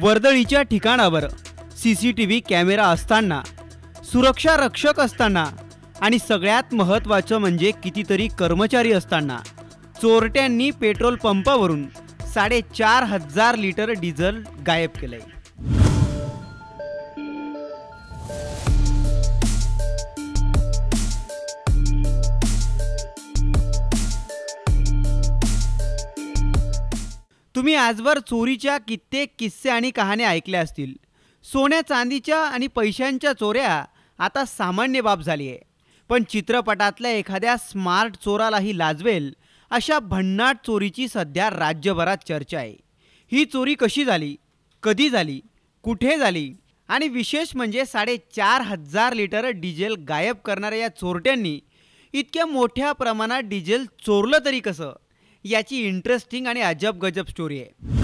वर्दळीच्या ठिकाणावर C C T V camera असताना सुरक्षा रक्षक असताना आणि सगळ्यात महत्त्वाचं म्हणजे कितीतरी कर्मचारी असताना चोरट्यांनी पेट्रोल पंपावरून साडेचार हजार लिटर डिझेल गायब केलं आहे तुम्ही आजवर चोरीच्या कित्येक किस्से आणि कहाण्या ऐकल्या असतील सोन्या चांदीच्या आणि पैशांच्या चोऱ्या आता सामान्य बाब झाली आहे पण चित्रपटातल्या एखाद्या स्मार्ट चोरालाही लाजवेल अशा भन्नाट चोरीची सध्या राज्यभरात चर्चा आहे ही चोरी कशी झाली कधी झाली कुठे झाली आणि विशेष म्हणजे साडेचार हजार लिटर डिझेल गायब करणाऱ्या या चोरट्यांनी इतक्या मोठ्या प्रमाणात डिझेल चोरलं तरी कसं याची इंटरेस्टिंग आणि अजब गजब स्टोरी आहे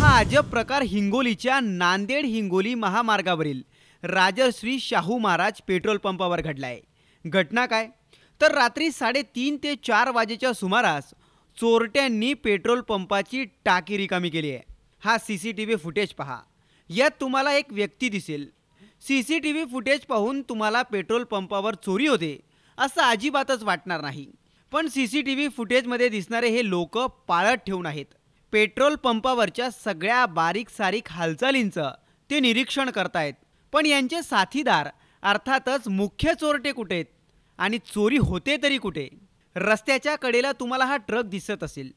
हा अजब प्रकार हिंगोलीच्या नांदेड हिंगोली महामार्गावरील राजश्री शाहू महाराज पेट्रोल पंपावर घडला घटना काय तर रात्री साडेतीन ते चार वाजेच्या सुमारास चोरट्यांनी पेट्रोल पंपाची टाकी रिकामी केली आहे हा C C T V footage पहा यात तुम्हाला एक व्यक्ती दिसेल C C T V footage पाहून तुम्हाला पेट्रोल पंपावर चोरी होते असं अजिबातच वाटणार नाही पण सी सी टी व्ही फुटेजमध्ये दिसणारे हे लोक पाळत ठेवून आहेत पेट्रोल पंपावरच्या सगळ्या बारीक सारीक हालचालींचं ते निरीक्षण करतायत पण यांचे साथीदार अर्थातच मुख्य चोरटे कुठे आहेत आणि चोरी होते तरी कुठे रस्त्याच्या कडेला तुम्हाला हा ट्रक दिसत असेल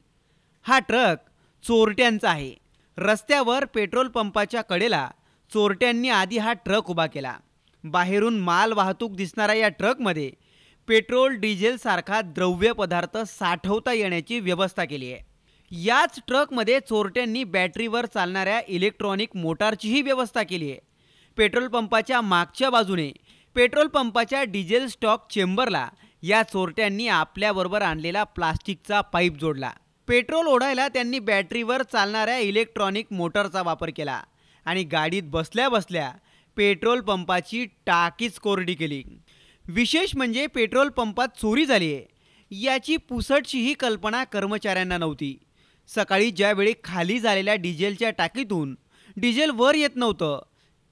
हा ट्रक चोरट्यांचा आहे रस्त्यावर पेट्रोल पंपाच्या कडेला चोरट्यांनी आधी हा ट्रक उभा केला बाहेरून माल वाहतूक दिसणाऱ्या या ट्रकमध्ये पेट्रोल डिझेलसारखा द्रव्य पदार्थ साठवता येण्याची व्यवस्था केली आहे याच ट्रकमध्ये चोरट्यांनी बॅटरीवर चालणाऱ्या इलेक्ट्रॉनिक मोटारचीही व्यवस्था केली आहे पेट्रोल पंपाच्या मागच्या बाजूने पेट्रोल पंपाच्या डिझेल स्टॉक चेंबरला या चोरट्यांनी आपल्याबरोबर आणलेला प्लास्टिकचा पाईप जोडला पेट्रोल ओढायला त्यांनी बॅटरीवर चालणाऱ्या इलेक्ट्रॉनिक मोटरचा वापर केला आणि गाडीत बसल्या बसल्या पेट्रोल पंपाची टाकीच कोरडी केली विशेष म्हणजे पेट्रोल पंपात चोरी झाली आहे याची पुसटचीही कल्पना कर्मचाऱ्यांना नव्हती सकाळी ज्यावेळी खाली झालेल्या डिझेलच्या टाकीतून डिझेल वर येत नव्हतं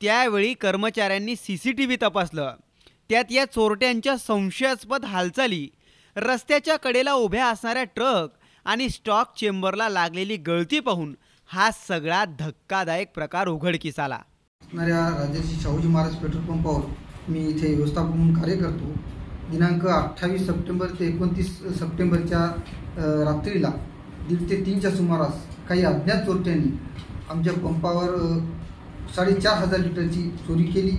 त्यावेळी कर्मचाऱ्यांनी सी सी टी व्ही तपासलं त्यात या चोरट्यांच्या संशयास्पद हालचाली रस्त्याच्या कडेला उभ्या असणाऱ्या ट्रक आणि स्टॉक चेंबरला लागलेली गळती पाहून हा सगळा धक्कादायक प्रकार उघडकीस आला असणाऱ्या राजर्षी शाहूजी महाराज पेट्रोल पंपावर मी इथे व्यवस्थापक म्हणून कार्य करतो दिनांक अठ्ठावीस सप्टेंबर ते एकोणतीस सप्टेंबरच्या रात्रीला दीड ते तीनच्या सुमारास काही अज्ञात चोरट्यांनी आमच्या पंपावर साडेचार हजार लिटरची चोरी केली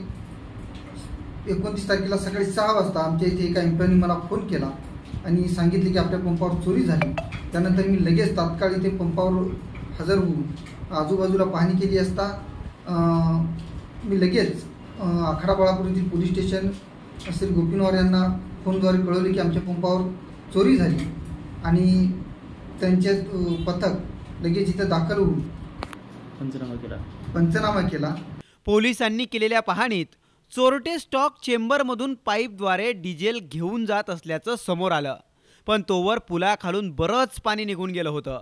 एकोणतीस तारखेला सकाळी सहा वाजता आमच्या इथे एका एम्प्लॉईनी मला फोन केला आणि सांगितले की आपल्या पंपावर चोरी झाली त्यानंतर मी लगेच तात्काळ इथे पंपावर हजर होऊन आजूबाजूला पाहणी केली असता मी लगेच आखाडा बाळापूर येथील पोलीस स्टेशन श्री गोपीनवार यांना फोनद्वारे कळवले की आमच्या पंपावर चोरी झाली आणि त्यांचे पथक लगेच इथं दाखल होऊन पंचनामा केला पंचनामा केला पोलिसांनी केलेल्या पाहणीत चोरटे स्टॉक चेंबरमधून पाईपद्वारे डिझेल घेऊन जात असल्याचं समोर आलं पण तोवर पुलाखालून बरंच पाणी निघून गेलं होतं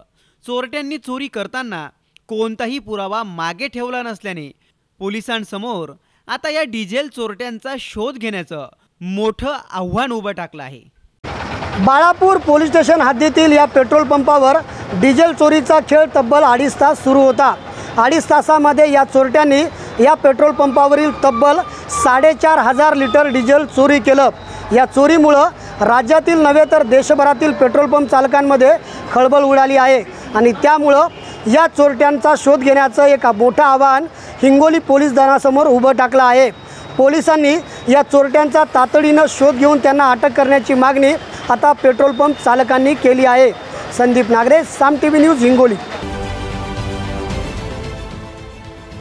चोरट्यांनी चोरी करताना कोणताही पुरावा मागे ठेवला नसल्याने पोलिसांसमोर आता या डिझेल चोरट्यांचा शोध घेण्याचं मोठं आव्हान उभं टाकलं आहे बाळापूर पोलीस स्टेशन हद्दीतील या पेट्रोल पंपावर डिझेल चोरीचा खेळ तब्बल अडीच तास सुरू होता अडीच तासामध्ये या चोरट्यांनी या पेट्रोल पंपावरील तब्बल साडेचार हजार लिटर डिझेल चोरी केलं या चोरीमुळं राज्यातील नव्हे तर देशभरातील पेट्रोल पंप चालकांमध्ये खळबळ उडाली आहे आणि त्यामुळं या चोरट्यांचा शोध घेण्याचं एक मोठं आव्हान हिंगोली पोलीस दलासमोर उभं टाकलं आहे पोलिसांनी या चोरट्यांचा तातडीनं शोध घेऊन त्यांना अटक करण्याची मागणी आता पेट्रोल पंप चालकांनी केली आहे Sandeep Nagare Saam T V news Hingoli